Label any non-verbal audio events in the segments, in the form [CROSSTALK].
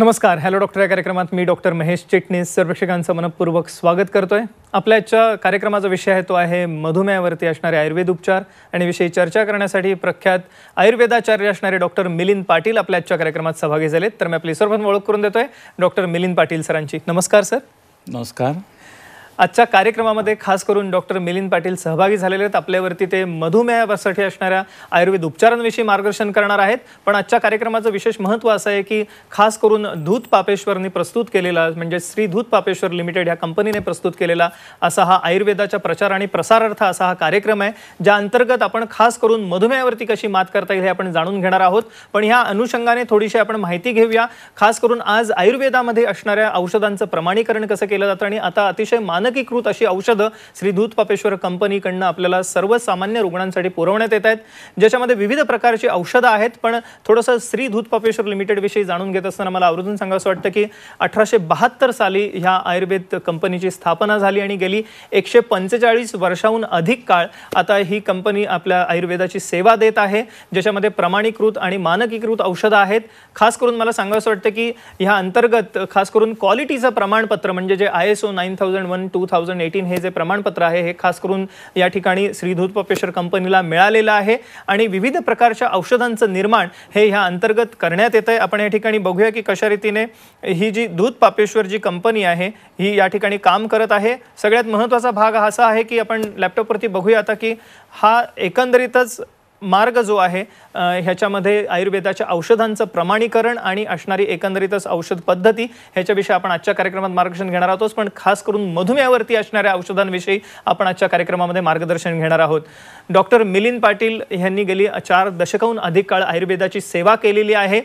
नमस्कार hello doctor या कार्यक्रमात मी डॉक्टर महेश चिटणीस सर्वेक्षकांचं मनपूर्वक स्वागत करतोय आपल्या आजच्या कार्यक्रमाचा विषय आहे तो आहे मधुमेहावरती असणारे आयुर्वेद उपचार आणि विषयी चर्चा करण्यासाठी प्रख्यात आयुर्वेदाचार्य असणारे डॉक्टर मिलिंद पाटील आपल्या आजच्या कार्यक्रमात सहभागी झालेत तर मी आपली सर्वांना ओळख करून देतोय डॉक्टर मिलिंद पाटील सरांची नमस्कार सर नमस्कार आजच्या कार्यक्रमामध्ये खास करून डॉक्टर मिलिंद पाटील सहभागी झालेले आहेत आपल्यावरती ते मधुमेहासाठी असणाऱ्या आयुर्वेद उपचारांविषयी मार्गदर्शन करणार आहेत पण आजच्या कार्यक्रमाचं विशेष महत्त्व असं आहे की खास करून धूत पापेश्वरनी प्रस्तुत केलेला म्हणजे श्री धूत पापेश्वर लिमिटेड ह्या कंपनीने प्रस्तुत केलेला असा हा आयुर्वेदाच्या प्रचार आणि प्रसारार्थ असा हा कार्यक्रम आहे ज्या अंतर्गत आपण खास करून मधुमेहावरती कशी मात करता येईल हे आपण जाणून घेणार आहोत पण ह्या अनुषंगाने थोडीशी आपण माहिती घेऊया खास करून आज आयुर्वेदामध्ये असणाऱ्या औषधांचं प्रमाणीकरण कसं केलं जातं आणि आता अतिशय मान मानकीकृत अशी औषधं श्री धूतपापेश्वर पापेश्वर कंपनीकडनं आपल्याला सर्वसामान्य रुग्णांसाठी पुरवण्यात येत आहेत ज्याच्यामध्ये विविध प्रकारची औषधं आहेत पण थोडंसं श्री धूत पापेश्वर लिमिटेडविषयी जाणून घेत असताना मला आवर्जून सांगावं वाटतं की अठराशे बहात्तर साली ह्या आयुर्वेद कंपनीची स्थापना झाली आणि गेली एकशे पंचेचाळीस वर्षाहून अधिक काळ आता ही कंपनी आपल्या आयुर्वेदाची सेवा देत आहे ज्याच्यामध्ये प्रमाणीकृत आणि मानकीकृत औषधं आहेत खास करून मला सांगावं वाटतं की ह्या अंतर्गत खास करून क्वालिटीचं प्रमाणपत्र म्हणजे जे I S O nine thousand one two two thousand eighteen हे जे प्रमाणपत्र आहे हे खास करून या ठिकाणी श्रीधूत पापेश्वर कंपनीला मिळालेलं आहे आणि विविध प्रकारच्या औषधांचं निर्माण हे ह्या अंतर्गत करण्यात येत आहे आपण या ठिकाणी बघूया की कशा रीतीने ही जी दूध पापेश्वर जी कंपनी आहे ही या ठिकाणी काम करत आहे सगळ्यात महत्त्वाचा भाग असा आहे की आपण लॅपटॉपवरती बघूया आता की हा एकंदरीतच मार्ग जो आहे ह्याच्यामध्ये आयुर्वेदाच्या औषधांचं प्रमाणीकरण आणि असणारी एकंदरीतच औषध पद्धती ह्याच्याविषयी आपण आजच्या कार्यक्रमात मार्गदर्शन घेणार आहोत पण खास करून मधुमेहावरती असणाऱ्या औषधांविषयी आपण आजच्या कार्यक्रमामध्ये मार्गदर्शन घेणार आहोत डॉक्टर मिलिंद पाटील यांनी गेली चार दशकाहून अधिक काळ आयुर्वेदाची सेवा केलेली आहे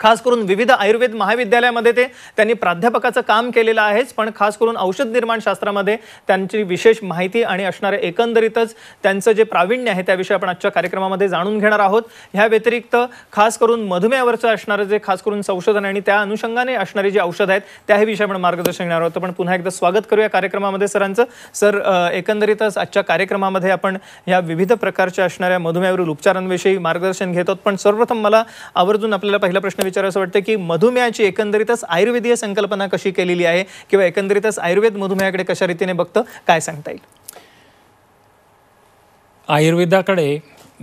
खास करून विविध आयुर्वेद महाविद्यालयामध्ये ते त्यांनी प्राध्यापकाचं काम केलेलं आहेच पण खास करून औषध निर्माण शास्त्रामध्ये त्यांची विशेष माहिती आणि असणारे एकंदरीतच त्यांचं जे प्रावीण्य आहे त्याविषयी आपण आजच्या कार्यक्रमामध्ये जाणून घेणार आहोत ह्या व्यतिरिक्त खास करून मधुमेहावरचं असणारं जे खास करून संशोधन आणि त्या अनुषंगाने असणारी जी औषधं आहेत त्याविषयी आपण मार्गदर्शन घेणार आहोत पण पुन्हा एकदा स्वागत करूया कार्यक्रमामध्ये सरांचं सर एकंदरीतच आजच्या कार्यक्रमामध्ये आपण या विविध प्रकारच्या असणाऱ्या मधुमेहावरील उपचारांविषयी मार्गदर्शन घेत आहोत पण सर्वप्रथम मला आवर्जून आपल्याला पहिला प्रश्न विचारायचं असं वाटतं की मधुमेहाची एकंदरीतच आयुर्वेदीय संकल्पना कशी केलेली आहे किंवा एकंदरीतच आयुर्वेद मधुमेहाकडे कशा रीतीने बघतं काय सांगता येईल आयुर्वेदाकडे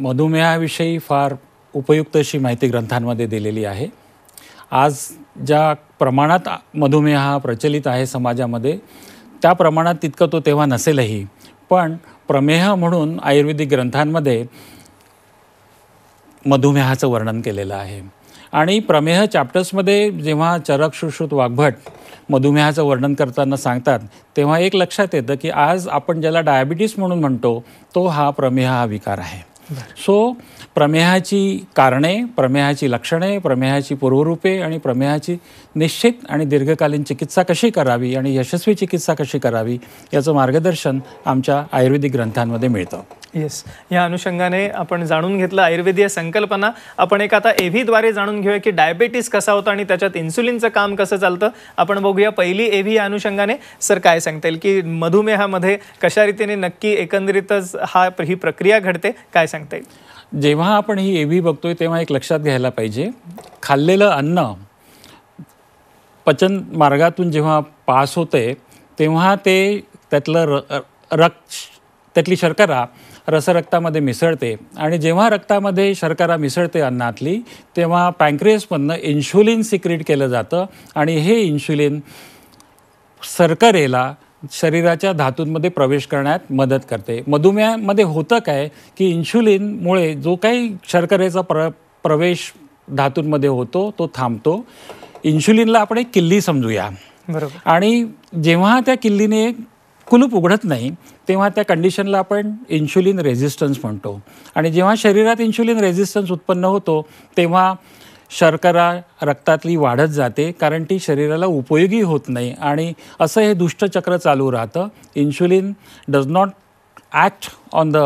मधुमेहाविषयी फार उपयुक्त अशी माहिती ग्रंथांमध्ये दिलेली आहे आज ज्या प्रमाणात मधुमेह हा प्रचलित आहे समाजामध्ये त्या प्रमाणात तितकं तो तेव्हा नसेलही पण प्रमेह म्हणून आयुर्वेदिक ग्रंथांमध्ये मधुमेहाचं वर्णन केलेलं आहे आणि प्रमेह चॅप्टर्समध्ये जेव्हा चरक सुश्रुत वाघभट मधुमेहाचं वर्णन करताना सांगतात तेव्हा एक लक्षात येतं की आज आपण ज्याला डायबिटीस म्हणून म्हणतो तो हा प्रमेह हा विकार आहे सो प्रमेहाची कारणे प्रमेहाची लक्षणे प्रमेहाची पूर्वरूपे आणि प्रमेहाची निश्चित आणि दीर्घकालीन चिकित्सा कशी करावी आणि यशस्वी चिकित्सा कशी करावी याचं मार्गदर्शन आमच्या आयुर्वेदिक ग्रंथांमध्ये मिळतं येस या अनुषंगाने आपण जाणून घेतलं आयुर्वेदीय संकल्पना आपण एक आता एव्हीद्वारे जाणून घेऊया की डायबेटीस कसा होतं आणि त्याच्यात इन्सुलिनचं काम कसं चालतं आपण बघूया पहिली एव्ही या अनुषंगाने सर काय सांगता येईल की मधुमेहामध्ये कशा रीतीने नक्की एकंदरीतच हा ही प्रक्रिया घडते काय सांगता येईल जेव्हा आपण ही एव्ही बघतोय तेव्हा एक लक्षात घ्यायला पाहिजे खाल्लेलं अन्न पचन मार्गातून जेव्हा पास होते तेव्हा ते त्यातलं र रक्त त्यातली शर्करा रसरक्तामध्ये मिसळते आणि जेव्हा रक्तामध्ये शर्करा मिसळते अन्नातली तेव्हा पँक्रियसमधनं इन्शुलिन सिक्रीट केलं जातं आणि हे इन्शुलिन शर्करेला शरीराच्या धातूंमध्ये प्रवेश करण्यात मदत करते मधुमेहामध्ये होतं काय की इन्शुलिनमुळे जो काही शर्करेचा प्र प्रवेश धातूंमध्ये होतो तो थांबतो इन्शुलिनला आपण एक किल्ली समजूया बरोबर आणि जेव्हा त्या किल्लीने कुलूप उघडत नाही तेव्हा त्या कंडिशनला आपण इन्शुलिन रेझिस्टन्स म्हणतो आणि जेव्हा शरीरात इन्शुलिन रेझिस्टन्स उत्पन्न होतो तेव्हा शर्करा रक्तातली वाढत जाते कारण ती शरीराला उपयोगी होत नाही आणि असं हे दुष्टचक्र चालू राहतं insulin does not act on the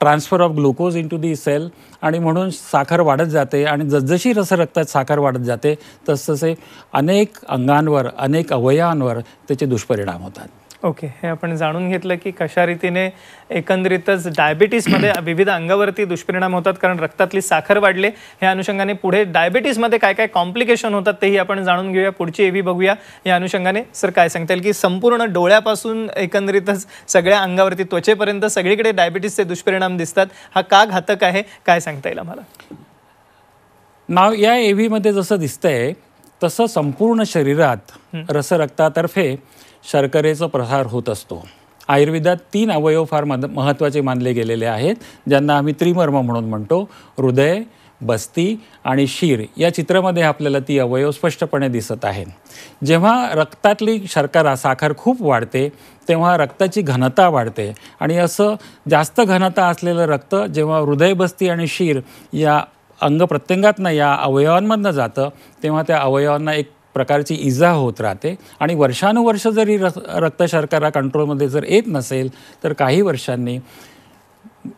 transfer of glucose into the cell आणि म्हणून साखर वाढत जाते आणि जसजशी रस रक्तात साखर वाढत जाते तसतसे अनेक अंगांवर अनेक अवयवांवर त्याचे दुष्परिणाम होतात ओके हे आपण जाणून घेतलं की कशा रीतीने एकंदरीतच डायबिटीसमध्ये [CLEARS THROAT] विविध अंगावरती दुष्परिणाम होतात कारण रक्तातली साखर वाढले या अनुषंगाने पुढे डायबिटीसमध्ये काय काय कॉम्प्लिकेशन होतात तेही आपण जाणून घेऊया पुढची एव्ही बघूया या अनुषंगाने सर काय सांगता येईल की संपूर्ण डोळ्यापासून एकंदरीतच सगळ्या अंगावरती त्वचेपर्यंत सगळीकडे डायबिटीसचे दुष्परिणाम दिसतात हा का घातक आहे काय सांगता येईल आम्हाला नाव या एव्हीमध्ये जसं दिसतंय तसं संपूर्ण शरीरात रसरक्तातर्फे शर्करेचा प्रहार होत असतो आयुर्वेदात तीन अवयव फार मद महत्त्वाचे मानले गेलेले आहेत ज्यांना आम्ही त्रिमर्म म्हणून म्हणतो हृदय बस्ती आणि शीर या चित्रामध्ये आपल्याला ती अवयव स्पष्टपणे दिसत आहेत जेव्हा रक्तातली शर्करा साखर खूप वाढते तेव्हा रक्ताची घनता वाढते आणि असं जास्त घनता असलेलं रक्त जेव्हा हृदय बस्ती आणि शीर या अंग प्रत्यंगातनं या अवयवांमधनं जातं तेव्हा त्या अवयवांना एक प्रकारची इजा होत राहते आणि वर्षानुवर्ष जरी रक्त रक्तशर्करा कंट्रोलमध्ये जर येत नसेल तर काही वर्षांनी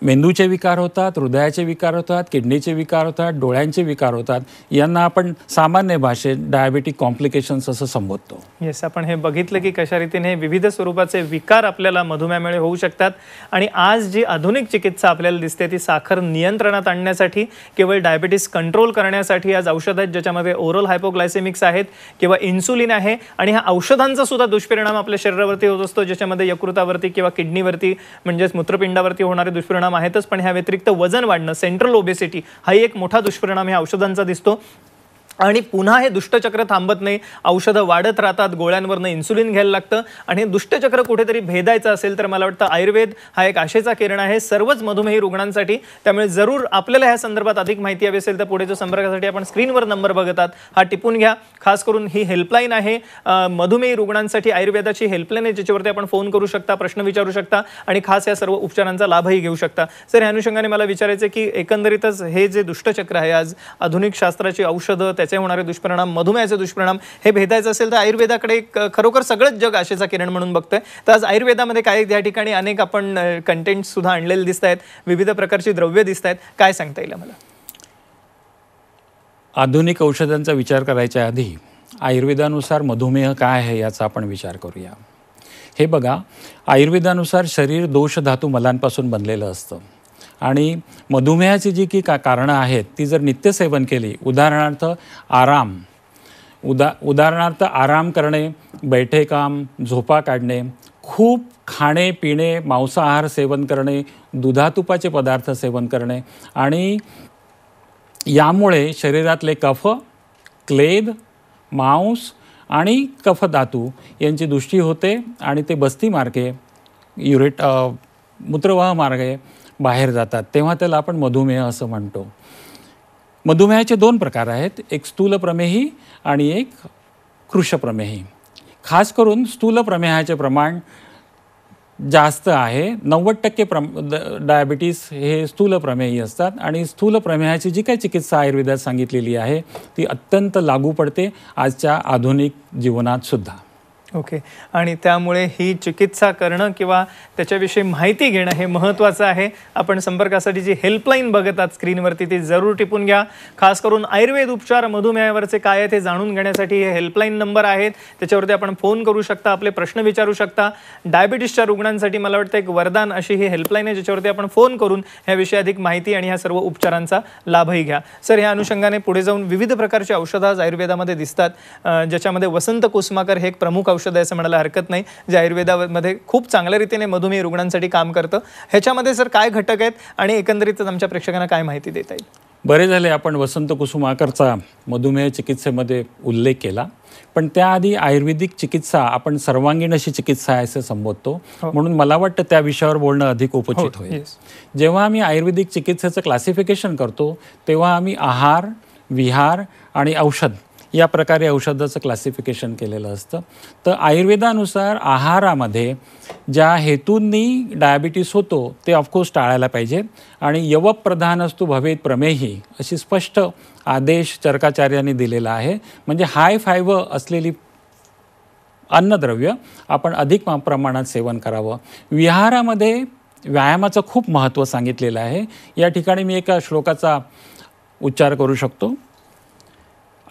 मेंदूचे विकार होतात हृदयाचे विकार होतात किडनीचे विकार होतात डोळ्यांचे विकार होतात यांना आपण सामान्य भाषेत डायबेटिक कॉम्प्लिकेशन्स असं संबोधतो येस आपण हे बघितलं की कशा रीतीने विविध स्वरूपाचे विकार आपल्याला मधुमेहामुळे होऊ शकतात आणि आज जी आधुनिक चिकित्सा आपल्याला दिसते ती साखर नियंत्रणात आणण्यासाठी केवळ डायबेटीस कंट्रोल करण्यासाठी आज औषध आहेत ज्याच्यामध्ये ओरल हायपोग्लायसेमिक्स आहेत किंवा इन्सुलिन आहे आणि ह्या औषधांचा सुद्धा दुष्परिणाम आपल्या शरीरावरती होत असतो ज्याच्यामध्ये यकृतावरती किंवा किडनीवरती म्हणजेच मूत्रपिंडावरती होणारे दुष्परिणाम दुष्परिणाम आहेतच पण ह्या व्यतिरिक्त वजन वाढणं सेंट्रल ओबेसिटी हाही एक मोठा दुष्परिणाम ह्या औषधांचा दिसतो आणि पुन्हा हे दुष्टचक्र थांबत नाही औषधं वाढत राहतात गोळ्यांवरनं इन्सुलिन घ्यायला लागतं आणि हे दुष्टचक्र कुठेतरी भेदायचं असेल तर मला वाटतं आयुर्वेद हा एक आशेचा किरण आहे सर्वच मधुमेही रुग्णांसाठी त्यामुळे जरूर आपल्याला ह्या संदर्भात अधिक माहिती हवी असेल तर पुढेच्या संपर्कासाठी आपण स्क्रीनवर नंबर बघतात हा टिपून घ्या खास करून ही हेल्पलाईन आहे मधुमेही रुग्णांसाठी आयुर्वेदाची हेल्पलाईन आहे ज्याच्यावरती आपण फोन करू शकता प्रश्न विचारू शकता आणि खास या सर्व उपचारांचा लाभही घेऊ शकता सर ह्या अनुषंगाने मला विचारायचं की एकंदरीतच हे जे दुष्टचक्र आहे आज आधुनिक शास्त्राची औषधं त्याचे होणारे दुष्परिणाम मधुमेहाचे दुष्परिणाम हे भेदायचं असेल तर आयुर्वेदाकडे खरोखर सगळंच जग आशेचा किरण म्हणून बघतोय तर आज आयुर्वेदामध्ये काय या ठिकाणी अनेक आपण कंटेंट सुद्धा आणलेले दिसत आहेत विविध प्रकारची द्रव्य दिसत आहेत काय सांगता येईल मला आधुनिक औषधांचा विचार करायच्या आधी आयुर्वेदानुसार मधुमेह काय आहे याचा आपण विचार करूया हे बघा आयुर्वेदानुसार शरीर दोष धातू मलांपासून बनलेलं असतं आणि मधुमेहाची जी की का कारणं आहेत ती जर नित्यसेवन केली उदाहरणार्थ आराम उदा उदाहरणार्थ आराम करणे बैठे काम झोपा काढणे खूप खाणे पिणे मांसाहार सेवन करणे दुधातुपाचे पदार्थ सेवन करणे आणि यामुळे शरीरातले कफ क्लेद मांस आणि कफधातू यांची दृष्टी होते आणि ते बस्ती मार्गे युरेट मूत्रवाह मार्गे बाहेर जातात तेव्हा त्याला आपण मधुमेह असं म्हणतो मधुमेहाचे दोन प्रकार आहेत एक स्थूल प्रमेही आणि एक कृषप्रमेही खास करून स्थूल प्रमेहाचे प्रमाण जास्त आहे नव्वद टक्के प्रम डायबिटीस हे स्थूल प्रमेयी असतात आणि स्थूल प्रमेहाची जी काही चिकित्सा आयुर्वेदात सांगितलेली आहे ती अत्यंत लागू पडते आजच्या आधुनिक जीवनातसुद्धा ओके आणि त्यामुळे ही चिकित्सा करणं किंवा त्याच्याविषयी माहिती घेणं हे महत्त्वाचं आहे आपण संपर्कासाठी जी हेल्पलाईन बघत आहात स्क्रीनवरती ती जरूर टिपून घ्या खास करून आयुर्वेद उपचार मधुमेहावरचे काय आहेत हे जाणून घेण्यासाठी हे हेल्पलाईन नंबर आहेत त्याच्यावरती आपण फोन करू शकता आपले प्रश्न विचारू शकता डायबिटीसच्या रुग्णांसाठी मला वाटतं एक वरदान अशी ही हेल्पलाईन आहे ज्याच्यावरती आपण फोन करून ह्याविषयी अधिक माहिती आणि ह्या सर्व उपचारांचा लाभही घ्या सर ह्या अनुषंगाने पुढे जाऊन विविध प्रकारची औषधं आज आयुर्वेदामध्ये दिसतात ज्याच्यामध्ये वसंत कुसमाकर हे एक प्रमुख औषध औषध आहे असं म्हणायला हरकत नाही जे आयुर्वेदामध्ये खूप चांगल्या रीतीने मधुमेह रुग्णांसाठी काम करतं ह्याच्यामध्ये सर काय घटक आहेत आणि एकंदरीतच आमच्या प्रेक्षकांना काय माहिती देता येईल बरे झाले आपण वसंत कुसुमाकरचा मधुमेह चिकित्सेमध्ये उल्लेख केला पण त्याआधी आयुर्वेदिक चिकित्सा आपण सर्वांगीण अशी चिकित्सा आहे असं संबोधतो हो. म्हणून मला वाटतं त्या विषयावर बोलणं अधिक उपचित हो, होईल जेव्हा आम्ही आयुर्वेदिक चिकित्सेचं क्लासिफिकेशन करतो तेव्हा आम्ही आहार विहार आणि औषध या प्रकारे औषधाचं क्लासिफिकेशन केलेलं असतं तर आयुर्वेदानुसार आहारामध्ये ज्या हेतूंनी डायबिटीस होतो ते ऑफकोर्स टाळायला पाहिजे आणि यवप्रधान असतो भवेत प्रमेही अशी स्पष्ट आदेश चर्काचार्यांनी दिलेला आहे म्हणजे हाय फायव असलेली अन्नद्रव्य आपण अधिक प्रमाणात सेवन करावं विहारामध्ये व्यायामाचं खूप महत्त्व सांगितलेलं आहे या ठिकाणी मी एका श्लोकाचा उच्चार करू शकतो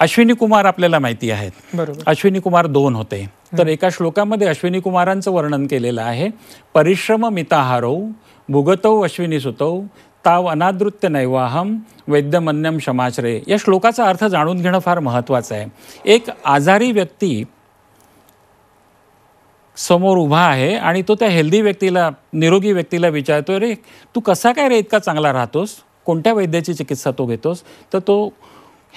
अश्विनी कुमार आपल्याला माहिती आहेत अश्विनी कुमार दोन होते तर एका श्लोकामध्ये अश्विनी कुमारांचं वर्णन केलेलं आहे परिश्रम मिताहारो भुगतौ अश्विनी सुतौ ताव अनादृत्य नैवाहम वैद्यमन्यम क्षमाश्रय या श्लोकाचा अर्थ जाणून घेणं फार महत्त्वाचं आहे एक आजारी व्यक्ती समोर उभा आहे आणि तो त्या हेल्दी व्यक्तीला निरोगी व्यक्तीला विचारतो रे तू कसा काय रे इतका चांगला राहतोस कोणत्या वैद्याची चिकित्सा तो घेतोस तर तो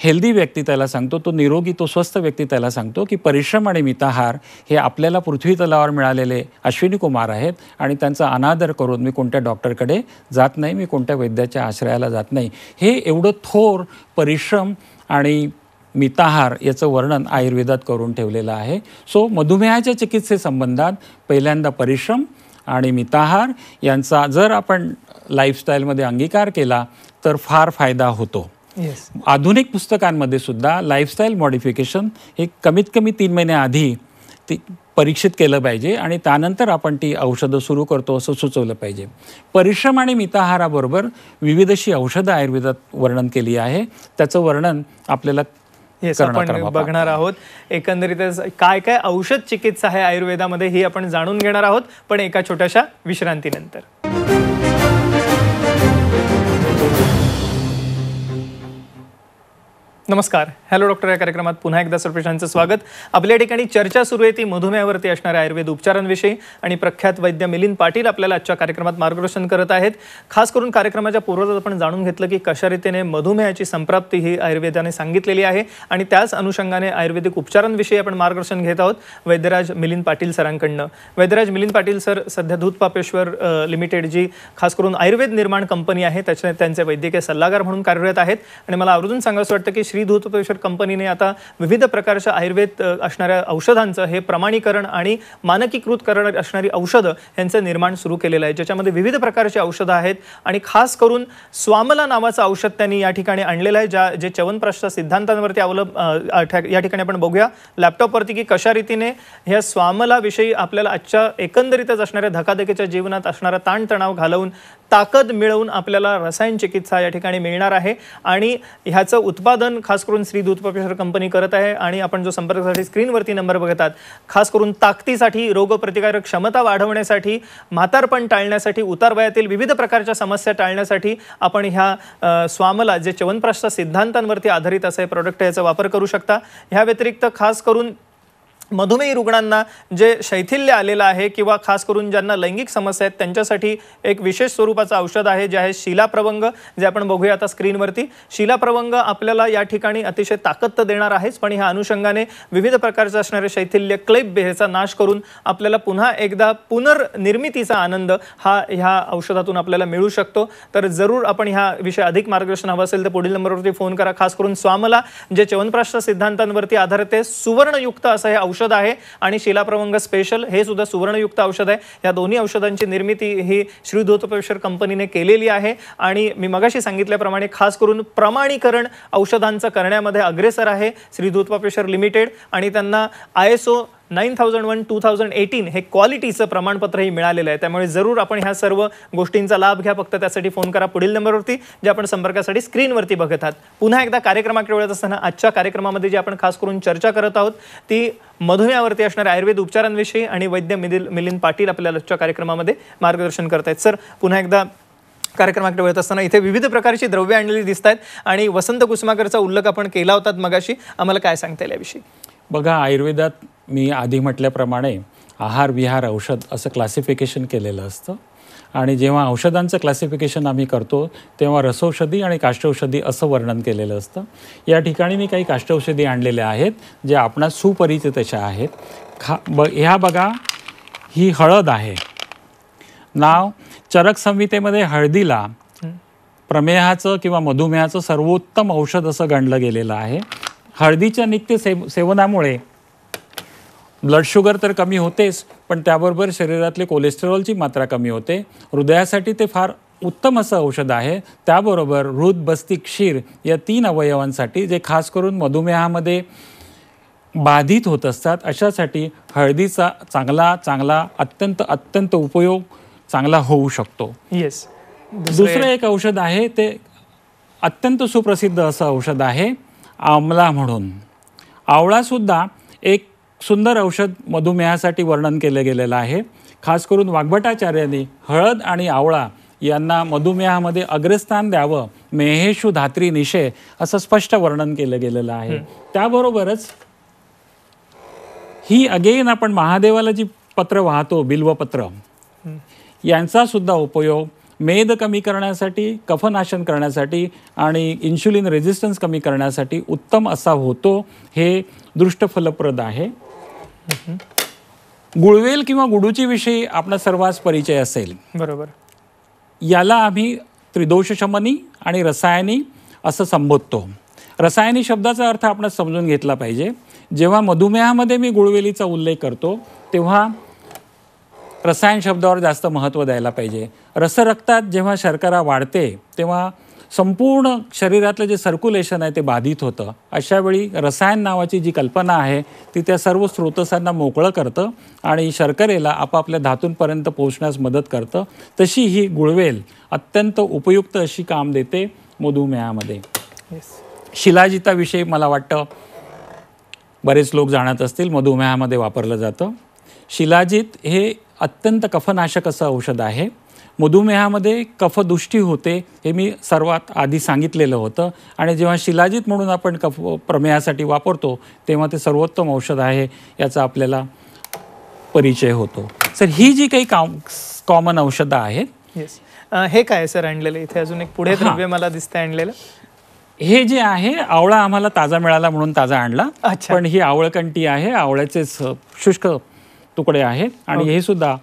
हेल्दी व्यक्ती त्याला सांगतो तो निरोगी तो स्वस्थ व्यक्ती त्याला सांगतो की परिश्रम आणि मिताहार हे आपल्याला पृथ्वी तलावर मिळालेले अश्विनी कुमार आहेत आणि त्यांचा अनादर करून मी कोणत्या डॉक्टरकडे जात नाही मी कोणत्या वैद्याच्या आश्रयाला जात नाही हे एवढं थोर परिश्रम आणि मिताहार याचं वर्णन आयुर्वेदात करून ठेवलेलं आहे सो मधुमेहाच्या चिकित्सेसंबंधात पहिल्यांदा परिश्रम आणि मिताहार यांचा जर आपण लाईफस्टाईलमध्ये अंगीकार केला तर फार फायदा होतो आधुनिक पुस्तकांमध्ये सुद्धा लाईफस्टाईल मॉडिफिकेशन हे कमीत कमी तीन महिन्याआधी ते परीक्षित केलं पाहिजे आणि त्यानंतर आपण ती औषधं सुरू करतो असं सुचवलं पाहिजे परिश्रम आणि मिताहाराबरोबर विविधशी औषधं आयुर्वेदात वर्णन केली आहे त्याचं वर्णन आपल्याला येस आपण बघणार आहोत एकंदरीतच काय काय औषध चिकित्सा आहे आयुर्वेदामध्ये ही आपण जाणून घेणार आहोत पण एका छोट्याशा विश्रांतीनंतर नमस्कार हॅलो डॉक्टर या कार्यक्रमात पुन्हा एकदा सर्वेशांचं स्वागत आपल्या ठिकाणी चर्चा सुरू आहे ती मधुमेहावरती असणाऱ्या आयुर्वेद उपचारांविषयी आणि प्रख्यात वैद्य मिलिंद पाटील आपल्याला आजच्या कार्यक्रमात मार्गदर्शन करत आहेत खास करून कार्यक्रमाच्या पूर्वजात आपण जाणून घेतलं की कशा रीतीने मधुमेहाची संप्राप्ती ही आयुर्वेदाने सांगितलेली आहे आणि त्याच अनुषंगाने आयुर्वेदिक उपचारांविषयी आपण मार्गदर्शन घेत आहोत वैद्यराज मिलिंद पाटील सरांकडनं वैद्यराज मिलिंद पाटील सर सध्या दूध पापेश्वर लिमिटेड जी खास करून आयुर्वेद निर्माण कंपनी आहे त्याच्या त्यांचे वैद्यकीय सल्लागार म्हणून कार्यरत आहेत आणि मला आवर्जून सांगायचं वाटतं की श्रीधूत औषध कंपनीने आता विविध प्रकारच्या आयुर्वेद असणाऱ्या औषधांचं हे प्रमाणीकरण आणि मानकीकृत करण असणारी औषधं यांचं निर्माण सुरू केलेलं आहे ज्याच्यामध्ये विविध प्रकारची औषधं आहेत आणि खास करून स्वामला नावाचं औषध त्यांनी या ठिकाणी आणलेलं आहे ज्या जे च्यवनप्राशच्या सिद्धांतांवरती अवलंब या ठिकाणी आपण बघूया लॅपटॉपवरती की कशा रीतीने ह्या स्वामलाविषयी आपल्याला आजच्या एकंदरीतच असणाऱ्या धकाधकीच्या जीवनात असणारा ताणतणाव घालवून ताकद मिळवून आपल्याला रसायन चिकित्सा या ठिकाणी मिळणार आहे आणि ह्याचं उत्पादन खास करून श्री दूध कंपनी करत आहे आणि आपण जो संपर्कासाठी स्क्रीनवरती नंबर बघतात खास करून ताकदीसाठी रोगप्रतिकारक क्षमता वाढवण्यासाठी म्हातारपण टाळण्यासाठी उतारवयातील विविध प्रकारच्या समस्या टाळण्यासाठी आपण ह्या स्वामला जे च्यवनप्राशच्या सिद्धांतांवरती आधारित असं हे प्रॉडक्ट याचा वापर करू शकता ह्या व्यतिरिक्त खास करून मधुमेही रुग्णांना जे शैथिल्य आलेलं आहे किंवा खास करून ज्यांना लैंगिक समस्या आहेत त्यांच्यासाठी एक विशेष स्वरूपाचं औषध आहे जे आहे शिलाप्रभंग जे आपण बघूया आता स्क्रीनवरती शिलाप्रवंग आपल्याला या ठिकाणी अतिशय ताकद तर देणार आहेच पण ह्या अनुषंगाने विविध प्रकारचे असणारे शैथिल्य क्लेब ह्याचा नाश करून आपल्याला पुन्हा एकदा पुनर्निर्मितीचा आनंद हा ह्या औषधातून आपल्याला मिळू शकतो तर जरूर आपण ह्या विषय अधिक मार्गदर्शन हवं असेल तर पुढील नंबरवरती फोन करा खास करून स्वामला जे च्यवनप्राश्र सिद्धांतांवरती आधारित आहे सुवर्णयुक्त असं हे औषध औषध आहे आणि शिलाप्रवंग स्पेशल हे सुद्धा सुवर्णयुक्त औषध आहे या दोन्ही औषधांची निर्मिती ही श्री श्रीधोतोपेश्वर कंपनीने केलेली आहे आणि मी मगाशी सांगितल्याप्रमाणे खास करून प्रमाणीकरण औषधांचं करण्यामध्ये अग्रेसर आहे श्री श्रीधोतोपेश्वर लिमिटेड आणि त्यांना I S O nine thousand one two thousand eighteen हे क्वालिटीचं प्रमाणपत्रही मिळालेलं आहे त्यामुळे जरूर आपण ह्या सर्व गोष्टींचा लाभ घ्या फक्त त्यासाठी फोन करा पुढील नंबरवरती जे आपण संपर्कासाठी स्क्रीनवरती बघत आहात पुन्हा एकदा कार्यक्रमाकडे वळत असताना आजच्या कार्यक्रमामध्ये जी आपण खास करून चर्चा करत आहोत ती मधुमेहावरती असणाऱ्या आयुर्वेद उपचारांविषयी आणि वैद्य मिदिल मिलिंद पाटील आपल्याला आजच्या कार्यक्रमामध्ये मार्गदर्शन करत आहेत सर पुन्हा एकदा कार्यक्रमाकडे वळत असताना इथे विविध प्रकारची द्रव्य आणलेली दिसत आहेत आणि वसंत कुसुमाकरचा उल्लेख आपण केला होता मगाशी आम्हाला काय सांगता याविषयी बघा आयुर्वेदात मी आधी म्हटल्याप्रमाणे आहार विहार औषध असं क्लासिफिकेशन केलेलं असतं आणि जेव्हा औषधांचं क्लासिफिकेशन आम्ही करतो तेव्हा रसौषधी आणि काष्टौषधी असं वर्णन केलेलं असतं या ठिकाणी मी काही काष्टौषधी आणलेल्या आहेत जे आपणास सुपरिचित अशा आहेत खा ब ह्या बघा ही हळद आहे नाव चरक संहितेमध्ये हळदीला प्रमेहाचं किंवा मधुमेहाचं सर्वोत्तम औषध असं गणलं गेलेलं आहे हळदीच्या नित्य सेव सेवनामुळे ब्लड शुगर तर कमी होतेच पण त्याबरोबर शरीरातले कोलेस्ट्रॉलची मात्रा कमी होते हृदयासाठी ते फार उत्तम असं औषध आहे त्याबरोबर हृद बस्ती क्षीर या तीन अवयवांसाठी जे खास करून मधुमेहामध्ये बाधित होत असतात अशासाठी हळदीचा चांगला चांगला अत्यंत अत्यंत उपयोग चांगला होऊ शकतो येस दुसरं एक औषध आहे ते अत्यंत सुप्रसिद्ध असं औषध आहे आमला म्हणून आवळासुद्धा एक सुंदर औषध मधुमेहासाठी वर्णन केलं गेलेलं आहे खास करून वाग्भटाचार्यांनी हळद आणि आवळा यांना मधुमेहामध्ये अग्रस्थान द्यावं मेहेशु धात्री निशे असं स्पष्ट वर्णन केलं गेलेलं आहे त्याबरोबरच ही अगेन आपण महादेवाला जी पत्र वाहतो बिल्वपत्र यांचा सुद्धा उपयोग मेद कमी करण्यासाठी कफनाशन करण्यासाठी आणि इन्शुलिन रेझिस्टन्स कमी करण्यासाठी उत्तम असा होतो हे दृष्टफलप्रद आहे गुळवेल किंवा गुडूची विषयी आपला सर्वांस परिचय असेल बरोबर याला आम्ही त्रिदोषशमनी आणि रसायनी असं संबोधतो रसायनी शब्दाचा अर्थ आपण समजून घेतला पाहिजे जेव्हा मधुमेहामध्ये मी गुळवेलीचा उल्लेख करतो तेव्हा रसायन शब्दावर जास्त महत्त्व द्यायला पाहिजे रसरक्तात जेव्हा शर्करा वाढते तेव्हा संपूर्ण शरीरातलं जे सर्क्युलेशन आहे ते बाधित होतं अशावेळी रसायन नावाची जी कल्पना आहे ती त्या सर्व स्रोतसांना मोकळं करतं आणि शर्करेला आपापल्या धातूंपर्यंत पोहोचण्यास मदत करतं तशी ही गुळवेल अत्यंत उपयुक्त अशी काम देते मधुमेहामध्ये yes. शिलाजिताविषयी मला वाटतं बरेच लोक जाणत असतील मधुमेहामध्ये वापरलं जातं शिलाजित हे अत्यंत कफनाशक असं औषध आहे मधुमेहामध्ये कफदुष्टी होते हे मी सर्वात आधी सांगितलेलं होतं आणि जेव्हा शिलाजित म्हणून आपण कफ प्रमेहासाठी वापरतो तेव्हा ते सर्वोत्तम औषध आहे याचा आपल्याला परिचय होतो सर ही जी काही काम कॉमन औषधं आहेत येस हे काय सर आणलेलं इथे अजून एक पुढे द्रव्य मला दिसतं आणलेलं हे जे आहे आवळा आम्हाला ताजा मिळाला म्हणून ताजा आणला पण ही आवळकंटी आहे आवळ्याचे शुष्क तुकडे आहेत आणि हे सुद्धा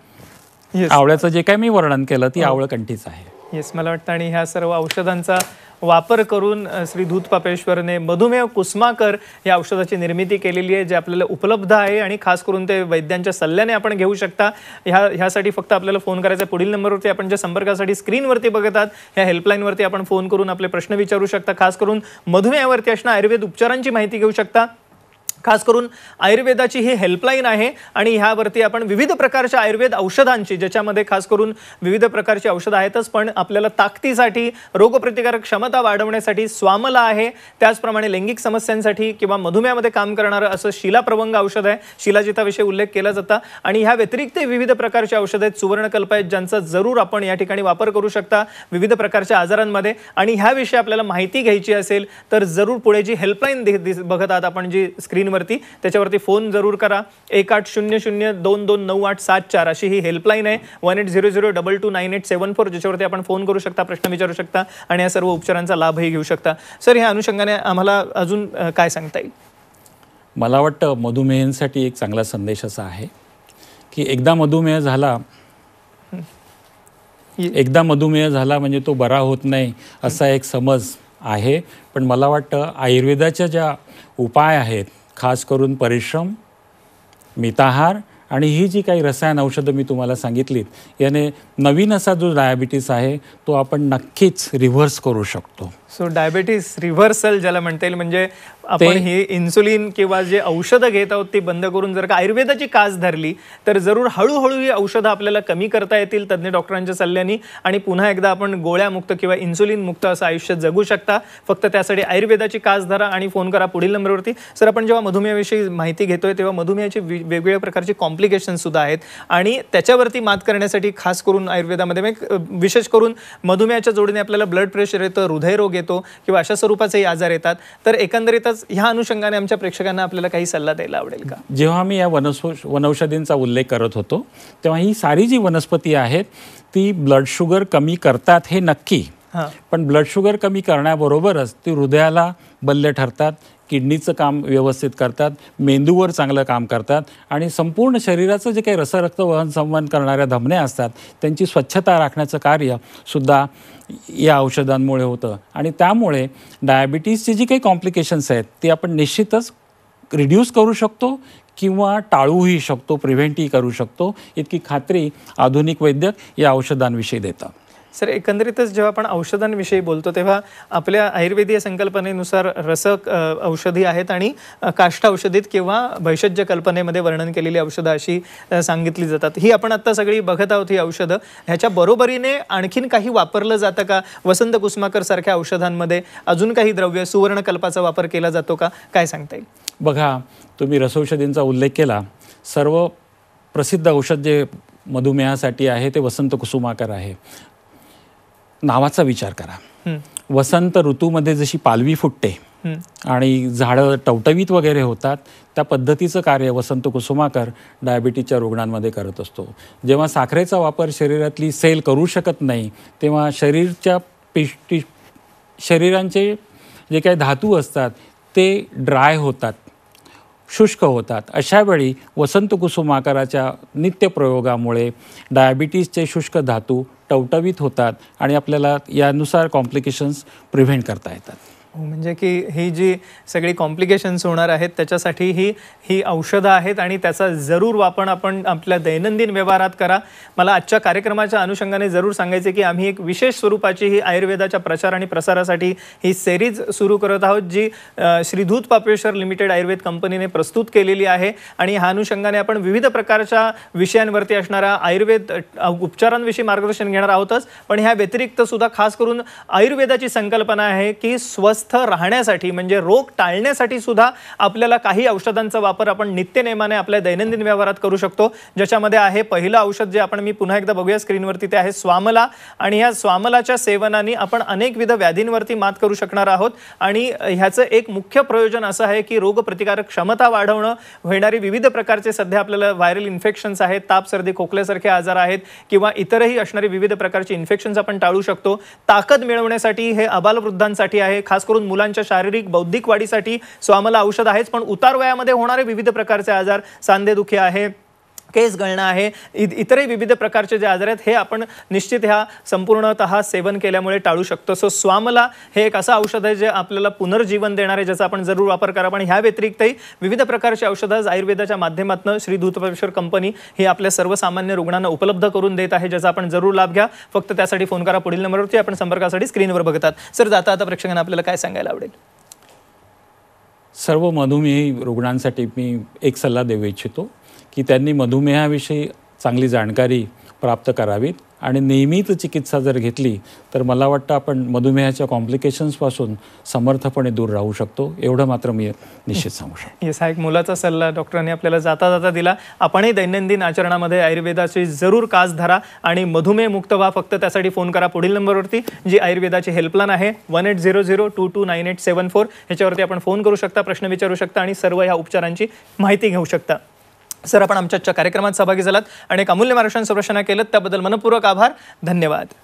आवळ्याचं जे काही मी वर्णन केलं ती हो. आवळ कंठीच आहे येस मला वाटतं आणि ह्या सर्व औषधांचा वापर करून श्री धूत पापेश्वरने मधुमेह कुसमाकर या औषधाची निर्मिती केलेली आहे जे आपल्याला उपलब्ध आहे आणि खास करून ते वैद्यांच्या सल्ल्याने आपण घेऊ शकता ह्या ह्यासाठी फक्त आपल्याला फोन करायचा पुढील नंबरवरती आपण ज्या संपर्कासाठी स्क्रीनवरती बघत आहात ह्या हेल्पलाईनवरती आपण फोन करून आपले प्रश्न विचारू शकता खास करून मधुमेहावरती असणं आयुर्वेद उपचारांची माहिती घेऊ शकता खास करून आयुर्वेदाची ही हेल्पलाईन आहे आणि ह्यावरती आपण विविध प्रकारच्या आयुर्वेद औषधांची ज्याच्यामध्ये खास करून विविध प्रकारची औषधं आहेतच पण आपल्याला ताकदीसाठी रोगप्रतिकारक क्षमता वाढवण्यासाठी स्वामला आहे त्याचप्रमाणे लैंगिक समस्यांसाठी किंवा मधुमेहामध्ये काम करणारं असं शिलाप्रवंग औषध आहे शिलाजिताविषयी उल्लेख केला जातो आणि ह्या व्यतिरिक्त विविध प्रकारची औषधं आहेत सुवर्णकल्प आहेत ज्यांचा जरूर आपण या ठिकाणी वापर करू शकता विविध प्रकारच्या आजारांमध्ये आणि ह्याविषयी आपल्याला माहिती घ्यायची असेल तर जरूर पुढे जी हेल्पलाईन बघत आहात आपण जी स्क्रीन स्क्रीनवरती त्याच्यावरती फोन जरूर करा एक आठ शून्य शून्य दोन दोन नऊ आठ सात चार अशी ही हेल्पलाईन आहे one eight zero zero double two nine eight seven four ज्याच्यावरती आपण फोन करू शकता प्रश्न विचारू शकता आणि या सर्व उपचारांचा लाभही घेऊ शकता सर ह्या अनुषंगाने आम्हाला अजून काय सांगता येईल मला वाटतं मधुमेहांसाठी एक चांगला संदेश असा आहे की एकदा मधुमेह झाला एकदा मधुमेह झाला म्हणजे तो बरा होत नाही असा एक समज आहे पण मला वाटतं आयुर्वेदाच्या ज्या उपाय आहेत खास करून परिश्रम मिताहार आणि ही जी काही रसायन औषधं मी तुम्हाला सांगितलीत याने नवीन असा जो डायबिटीस आहे तो आपण नक्कीच रिव्हर्स करू शकतो सो डायबिटीस रिव्हर्सल ज्याला म्हणता येईल म्हणजे आपण हे इन्सुलिन किंवा जे औषधं घेत आहोत ती बंद करून जर का आयुर्वेदाची कास धरली तर जरूर हळूहळू ही औषधं आपल्याला कमी करता येतील तज्ज्ञ डॉक्टरांच्या सल्ल्याने आणि पुन्हा एकदा आपण गोळ्यामुक्त किंवा इन्सुलिन मुक्त असं आयुष्य जगू शकता फक्त त्यासाठी आयुर्वेदाची कास धरा आणि फोन करा पुढील नंबरवरती सर आपण जेव्हा मधुमेहाविषयी माहिती घेतोय तेव्हा मधुमेहाचे वेगवेगळ्या प्रकारचे कॉम्प्लिकेशन सुद्धा आहेत आणि त्याच्यावरती मात करण्यासाठी खास करून आयुर्वेदामध्ये म्हणजे, विशेष करून मधुमेहाच्या जोडीने आपल्याला ब्लड प्रेशर येतं हृदयरोग येतो किंवा अशा स्वरूपाचेही आजार येतात तर एकंदरीतच ह्या अनुषंगाने आमच्या प्रेक्षकांना आपल्याला काही सल्ला द्यायला आवडेल का जेव्हा मी या वन वनौषधींचा उल्लेख करत होतो तेव्हा ही सारी जी वनस्पती आहेत ती ब्लड शुगर कमी करतात हे नक्की पण ब्लड शुगर कमी करण्याबरोबरच ती हृदयाला बल्य ठरतात किडनीचं काम व्यवस्थित करतात मेंदूवर चांगलं काम करतात आणि संपूर्ण शरीराचं जे काही रसरक्त वहन संवहन करणाऱ्या धमन्या असतात त्यांची स्वच्छता राखण्याचं कार्य सुद्धा या औषधांमुळे होतं आणि त्यामुळे डायबिटीजची जी काही कॉम्प्लिकेशन्स आहेत ती आपण निश्चितच रिड्यूस करू शकतो किंवा टाळूही शकतो प्रिव्हेंटही करू शकतो इतकी खात्री आधुनिक वैद्यक या औषधांविषयी देतात सर एकंदरीतच जेव्हा आपण औषधांविषयी बोलतो तेव्हा आपल्या आयुर्वेदीय संकल्पनेनुसार रस औषधी आहेत आणि काष्ठ औषधीत किंवा भैषज्य कल्पनेमध्ये वर्णन केलेली औषधं अशी सांगितली जातात ही आपण आत्ता सगळी बघत आहोत ही औषधं ह्याच्या बरोबरीने आणखीन काही वापरलं जातं का वसंत कुसमाकर सारख्या औषधांमध्ये अजून काही द्रव्य सुवर्णकल्पाचा वापर केला जातो का काय सांगता येईल बघा तुम्ही रसौषधींचा उल्लेख केला सर्व प्रसिद्ध औषध जे मधुमेहासाठी आहे ते वसंत कुसुमाकर आहे नावाचा विचार करा वसंत ऋतूमध्ये जशी पालवी फुटते आणि झाडं टवटवीत वगैरे होतात त्या पद्धतीचं कार्य वसंत कुसुमाकर डायबिटीजच्या रुग्णांमध्ये करत असतो जेव्हा साखरेचा वापर शरीरातली सेल करू शकत नाही तेव्हा शरीरच्या पिष्टी शरीरांचे जे काही धातू असतात ते ड्राय होतात शुष्क होतात अशावेळी कुसुमाकाराच्या नित्यप्रयोगामुळे डायबिटीजचे शुष्क धातू टवटवीत होतात आणि आपल्याला यानुसार कॉम्प्लिकेशन्स प्रिव्हेंट करता येतात म्हणजे की ही जी सगळी कॉम्प्लिकेशन्स होणार आहेत त्याच्यासाठी ही ही औषधं आहेत आणि त्याचा जरूर वापर आपण आपल्या दैनंदिन व्यवहारात करा मला आजच्या कार्यक्रमाच्या अनुषंगाने जरूर सांगायचे की आम्ही एक विशेष स्वरूपाची ही आयुर्वेदाच्या प्रचार आणि प्रसारासाठी ही सेरीज सुरू करत आहोत जी श्रीधूत पापेश्वर लिमिटेड आयुर्वेद कंपनीने प्रस्तुत केलेली आहे आणि ह्या अनुषंगाने आपण विविध प्रकारच्या विषयांवरती असणारा आयुर्वेद उपचारांविषयी मार्गदर्शन घेणार आहोतच पण ह्या व्यतिरिक्त सुद्धा खास करून आयुर्वेदाची संकल्पना आहे की स्वस्त स्वस्थ राहण्यासाठी म्हणजे रोग टाळण्यासाठी सुद्धा आपल्याला काही औषधांचा वापर आपण नित्य नेमाने आपल्या दैनंदिन व्यवहारात करू शकतो ज्याच्यामध्ये आहे पहिलं औषध जे आपण मी पुन्हा एकदा बघूया स्क्रीनवरती ते आहे स्वामला आणि ह्या स्वामलाच्या सेवनाने आपण अनेकविध व्याधींवरती मात करू शकणार आहोत आणि ह्याचं एक मुख्य प्रयोजन असं आहे की रोगप्रतिकारक क्षमता वाढवणं होणारी विविध प्रकारचे सध्या आपल्याला व्हायरल इन्फेक्शन्स आहेत ताप सर्दी खोकल्यासारखे आजार आहेत किंवा इतरही असणारी विविध प्रकारचे इन्फेक्शन्स आपण टाळू शकतो ताकद मिळवण्यासाठी हे आबालवृद्धांसाठी आहे खास करून करून मुलांच्या शारीरिक बौद्धिक वाढीसाठी सो आम्हाला औषध आहेच पण उतार वयामध्ये होणारे विविध प्रकारचे आजार सांधेदुखी आहे केस गळणं आहे इ इतरही विविध प्रकारचे जे आजार आहेत हे आपण निश्चित ह्या संपूर्णत सेवन केल्यामुळे टाळू शकतो सो स्वामला हे एक असं औषध आहे जे आपल्याला पुनर्जीवन देणार आहे ज्याचा आपण जरूर वापर करा पण ह्या व्यतिरिक्तही विविध प्रकारची औषधं आयुर्वेदाच्या माध्यमातून श्री धूतपेश्वर कंपनी ही आपल्या सर्वसामान्य रुग्णांना उपलब्ध करून देत आहे ज्याचा आपण जरूर लाभ घ्या फक्त त्यासाठी फोन करा पुढील नंबरवरती आपण संपर्कासाठी स्क्रीनवर बघतात सर जाता आता प्रेक्षकांना आपल्याला काय सांगायला आवडेल सर्व मधुमेह रुग्णांसाठी मी एक सल्ला देऊ इच्छितो की त्यांनी मधुमेहाविषयी चांगली जाणकारी प्राप्त करावीत आणि नियमित चिकित्सा जर घेतली तर मला वाटतं आपण मधुमेहाच्या कॉम्प्लिकेशन्सपासून समर्थपणे दूर राहू शकतो एवढं मात्र मी निश्चित सांगू शकतो येस हा एक मुलाचा सल्ला डॉक्टरांनी आपल्याला जाता जाता दिला आपणही दैनंदिन आचरणामध्ये आयुर्वेदाची जरूर कास धरा आणि मधुमेह मुक्त व्हा फक्त त्यासाठी फोन करा पुढील नंबरवरती जी आयुर्वेदाची हेल्पलाईन आहे one eight zero zero two two nine eight seven four ह्याच्यावरती आपण फोन करू शकता प्रश्न विचारू शकता आणि सर्व ह्या उपचारांची माहिती घेऊ शकता सर आपण आमच्या कार्यक्रमात सहभागी झालात आणि एक अमूल्य महाराष्ट्रांचं संरक्षणा केलं त्याबद्दल मनपूर्वक आभार धन्यवाद